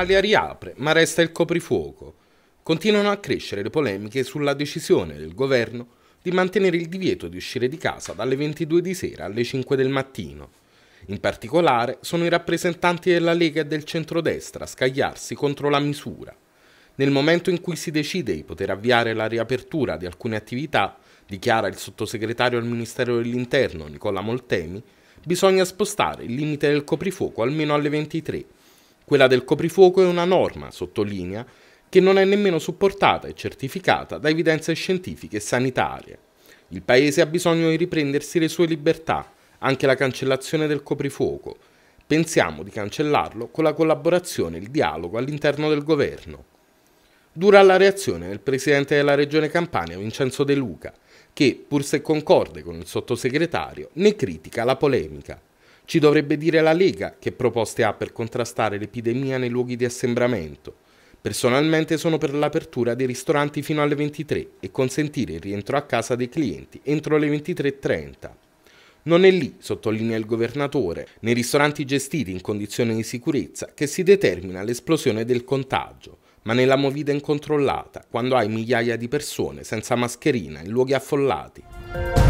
l'Italia riapre, ma resta il coprifuoco. Continuano a crescere le polemiche sulla decisione del governo di mantenere il divieto di uscire di casa dalle 22 di sera alle 5 del mattino. In particolare sono i rappresentanti della Lega e del centrodestra a scagliarsi contro la misura. Nel momento in cui si decide di poter avviare la riapertura di alcune attività, dichiara il sottosegretario al Ministero dell'Interno Nicola Moltemi, bisogna spostare il limite del coprifuoco almeno alle 23 quella del coprifuoco è una norma, sottolinea, che non è nemmeno supportata e certificata da evidenze scientifiche e sanitarie. Il Paese ha bisogno di riprendersi le sue libertà, anche la cancellazione del coprifuoco. Pensiamo di cancellarlo con la collaborazione e il dialogo all'interno del governo. Dura la reazione del presidente della regione Campania Vincenzo De Luca, che, pur se concorde con il sottosegretario, ne critica la polemica. Ci dovrebbe dire la Lega che proposte ha per contrastare l'epidemia nei luoghi di assembramento. Personalmente sono per l'apertura dei ristoranti fino alle 23 e consentire il rientro a casa dei clienti entro le 23.30. Non è lì, sottolinea il governatore, nei ristoranti gestiti in condizioni di sicurezza che si determina l'esplosione del contagio, ma nella movida incontrollata, quando hai migliaia di persone senza mascherina in luoghi affollati.